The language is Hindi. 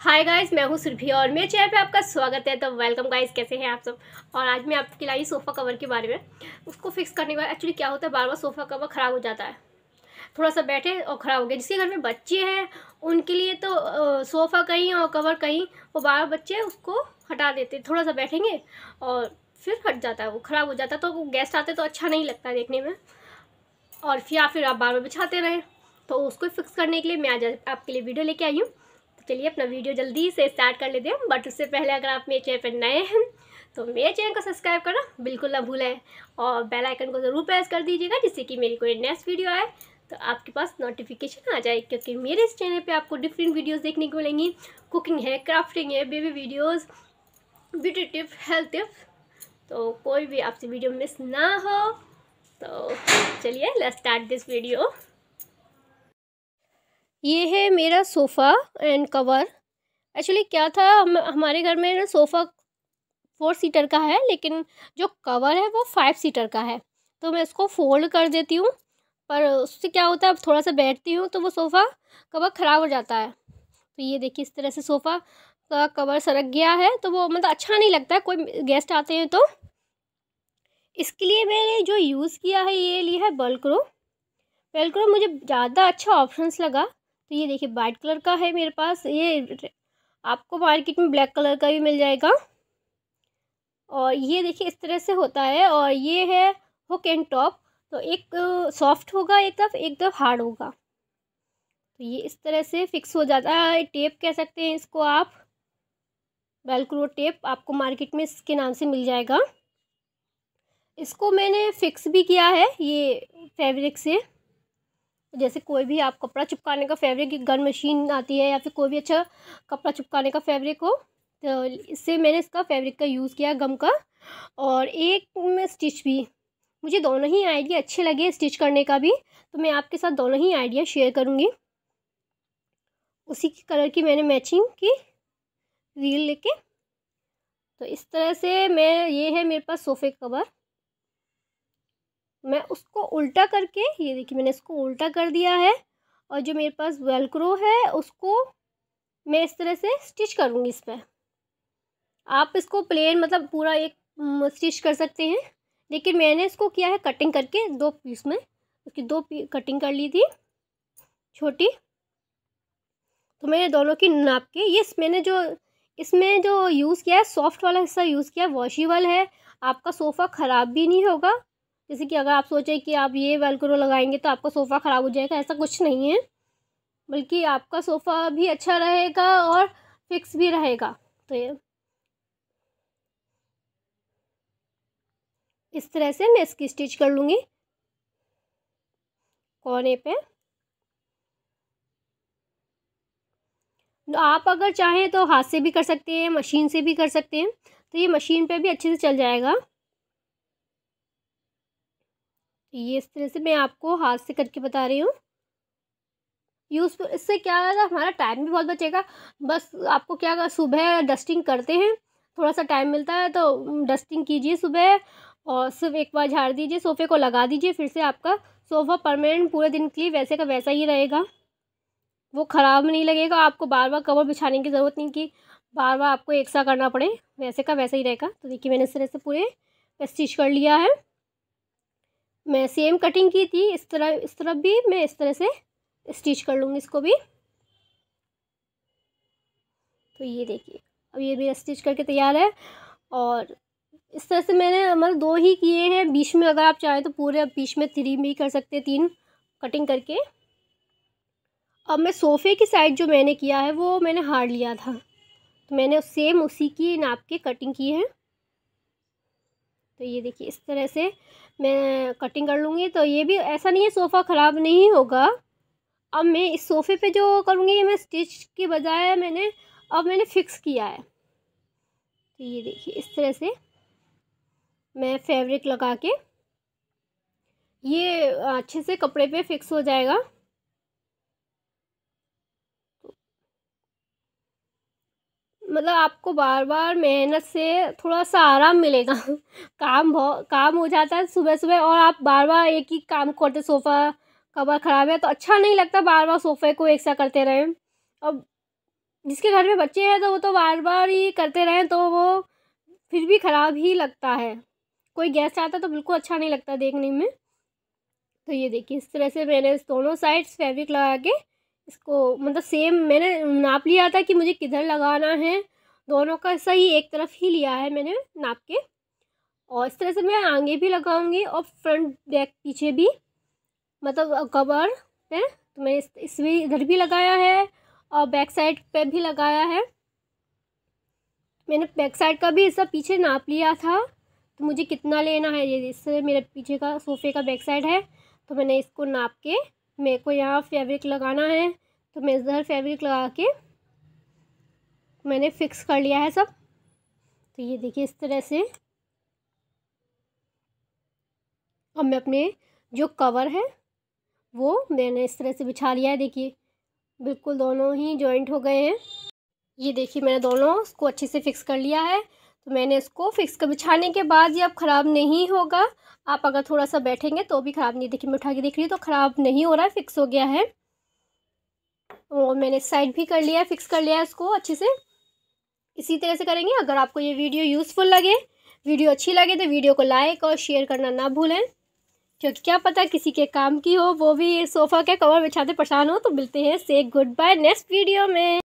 हाय गाइस मैं हूँ सुरभि और मेरे चैनल पे आपका स्वागत है तो वेलकम गाइस कैसे हैं आप सब और आज मैं आपके लाई सोफ़ा कवर के बारे में उसको फिक्स करने के बाद एक्चुअली क्या होता है बार बार सोफ़ा कवर ख़राब हो जाता है थोड़ा सा बैठे और ख़राब हो गया जिसके घर में बच्चे हैं उनके लिए तो सोफ़ा कहीं और कवर कहीं वो बार बच्चे उसको हटा देते थोड़ा सा बैठेंगे और फिर हट जाता है वो ख़राब हो जाता है तो गेस्ट आते तो अच्छा नहीं लगता देखने में और फिर या फिर आप बार बार बिछाते रहें तो उसको फिक्स करने के लिए मैं आज आपके लिए वीडियो लेके आई हूँ चलिए अपना वीडियो जल्दी से स्टार्ट कर लेते हैं बट उससे पहले अगर आप मेरे चैनल पर नए हैं तो मेरे चैनल को सब्सक्राइब करना बिल्कुल ना भूलें और बेल आइकन को ज़रूर प्रेस कर दीजिएगा जिससे कि मेरी कोई नेक्स्ट वीडियो आए तो आपके पास नोटिफिकेशन आ जाए क्योंकि मेरे इस चैनल पे आपको डिफरेंट वीडियोस देखने को मिलेंगी कुकिंग है क्राफ्टिंग है baby videos beauty tip health tip तो कोई भी आपसे वीडियो मिस ना हो तो चलिए लेट्स स्टार्ट दिस वीडियो ये है मेरा सोफ़ा एंड कवर एक्चुअली क्या था हम हमारे घर में ना सोफ़ा फोर सीटर का है लेकिन जो कवर है वो फाइव सीटर का है तो मैं उसको फोल्ड कर देती हूँ पर उससे क्या होता है अब थोड़ा सा बैठती हूँ तो वो सोफ़ा कवर ख़राब हो जाता है तो ये देखिए इस तरह से सोफ़ा का कवर सरक गया है तो वो मतलब अच्छा नहीं लगता है कोई गेस्ट आते हैं तो इसके लिए मैंने जो यूज़ किया है ये लिया है बल्क्रो वेलक्रो मुझे ज़्यादा अच्छा ऑप्शंस लगा तो ये देखिए वाइट कलर का है मेरे पास ये आपको मार्केट में ब्लैक कलर का भी मिल जाएगा और ये देखिए इस तरह से होता है और ये है हुक एंड टॉप तो एक सॉफ्ट होगा एक तरफ एक तरफ हार्ड होगा तो ये इस तरह से फिक्स हो जाता है टेप कह सकते हैं इसको आप वेलक्रो टेप आपको मार्केट में इसके नाम से मिल जाएगा इसको मैंने फिक्स भी किया है ये फैब्रिक से जैसे कोई भी आप कपड़ा चिपकाने का फैब्रिक गन मशीन आती है या फिर कोई भी अच्छा कपड़ा चिपकाने का फैब्रिक हो तो इससे मैंने इसका फैब्रिक का यूज़ किया गम का और एक में स्टिच भी मुझे दोनों ही आइडिया अच्छे लगे स्टिच करने का भी तो मैं आपके साथ दोनों ही आइडिया शेयर करूँगी उसी की कलर की मैंने मैचिंग की रील लेके तो इस तरह से मैं ये है मेरे पास सोफ़े कवर मैं उसको उल्टा करके ये देखिए मैंने इसको उल्टा कर दिया है और जो मेरे पास वेलक्रो है उसको मैं इस तरह से स्टिच करूँगी इस पर आप इसको प्लेन मतलब पूरा एक स्टिच कर सकते हैं लेकिन मैंने इसको किया है कटिंग करके दो पीस में उसकी दो कटिंग कर ली थी छोटी तो मैंने दोनों की नाप के ये मैंने जो इसमें जो यूज़ किया है सॉफ्ट वाला हिस्सा यूज़ किया है वॉशिबल है आपका सोफ़ा ख़राब भी नहीं होगा जैसे कि अगर आप सोचें कि आप ये वेलक्रो लगाएंगे तो आपका सोफ़ा ख़राब हो जाएगा ऐसा कुछ नहीं है बल्कि आपका सोफ़ा भी अच्छा रहेगा और फिक्स भी रहेगा तो ये इस तरह से मैं इसकी स्टिच कर लूँगी कोने पे तो आप अगर चाहें तो हाथ से भी कर सकते हैं मशीन से भी कर सकते हैं तो ये मशीन पे भी अच्छे से चल जाएगा ये इस तरह से मैं आपको हाथ से करके बता रही हूँ यूज़फुल इससे क्या होगा हमारा टाइम भी बहुत बचेगा बस आपको क्या सुबह डस्टिंग करते हैं थोड़ा सा टाइम मिलता है तो डस्टिंग कीजिए सुबह और सिर्फ एक बार झाड़ दीजिए सोफ़े को लगा दीजिए फिर से आपका सोफ़ा परमानेंट पूरे दिन के लिए वैसे का वैसा ही रहेगा वो ख़राब नहीं लगेगा आपको बार बार कवर बिछाने की ज़रूरत नहीं कि बार बार आपको एक सा करना पड़े वैसे का वैसा ही रहेगा तो देखिए मैंने इस तरह से पूरे स्टिच कर लिया है मैं सेम कटिंग की थी इस तरह इस तरफ भी मैं इस तरह से स्टिच कर लूँगी इसको भी तो ये देखिए अब ये मेरा स्टिच करके तैयार है और इस तरह से मैंने अमल दो ही किए हैं बीच में अगर आप चाहें तो पूरे बीच में थ्री भी कर सकते तीन कटिंग करके अब मैं सोफ़े की साइड जो मैंने किया है वो मैंने हार लिया था तो मैंने सेम उसी की नाप के कटिंग की है तो ये देखिए इस तरह से मैं कटिंग कर लूँगी तो ये भी ऐसा नहीं है सोफ़ा ख़राब नहीं होगा अब मैं इस सोफ़े पे जो करूँगी ये मैं स्टिच के बजाय मैंने अब मैंने फ़िक्स किया है तो ये देखिए इस तरह से मैं फैब्रिक लगा के ये अच्छे से कपड़े पे फिक्स हो जाएगा मतलब आपको बार बार मेहनत से थोड़ा सा आराम मिलेगा काम बहुत काम हो जाता है सुबह सुबह और आप बार बार एक ही काम करते सोफ़ा कवर ख़राब है तो अच्छा नहीं लगता बार बार सोफ़े को एक सा करते रहें और जिसके घर में बच्चे हैं तो वो तो बार बार ही करते रहें तो वो फिर भी ख़राब ही लगता है कोई गैस आता तो बिल्कुल अच्छा नहीं लगता देखने में तो ये देखिए इस तरह से मैंने दोनों साइड्स फैब्रिक लगा के इसको मतलब सेम मैंने नाप लिया था कि मुझे किधर लगाना है दोनों का सही एक तरफ ही लिया है मैंने नाप के और इस तरह से मैं आगे भी लगाऊंगी और फ्रंट बैक पीछे भी मतलब कवर है तो मैंने इस, इस भी इधर भी लगाया है और बैक साइड पे भी लगाया है मैंने बैक साइड का भी इसका पीछे नाप लिया था तो मुझे कितना लेना है ये इससे मेरे पीछे का सोफे का बैक साइड है तो मैंने इसको नाप के मेरे को यहाँ फैब्रिक लगाना है तो मैं इधर फैब्रिक लगा के मैंने फिक्स कर लिया है सब तो ये देखिए इस तरह से अब मैं अपने जो कवर है वो मैंने इस तरह से बिछा लिया है देखिए बिल्कुल दोनों ही जॉइंट हो गए हैं ये देखिए मैंने दोनों उसको अच्छे से फिक्स कर लिया है तो मैंने इसको फिक्स कर बिछाने के बाद ये अब ख़राब नहीं होगा आप अगर थोड़ा सा बैठेंगे तो भी ख़राब नहीं देखिए मैं उठा के देख रही हूँ तो ख़राब नहीं हो रहा है फिक्स हो गया है और मैंने साइड भी कर लिया है फिक्स कर लिया है उसको अच्छे से इसी तरह से करेंगे अगर आपको ये वीडियो यूज़फुल लगे वीडियो अच्छी लगे तो वीडियो को लाइक और शेयर करना ना भूलें क्योंकि क्या पता किसी के काम की हो वो भी सोफ़ा के कवर बिछाते परेशान हो तो मिलते हैं से गुड बाय नेक्स्ट वीडियो में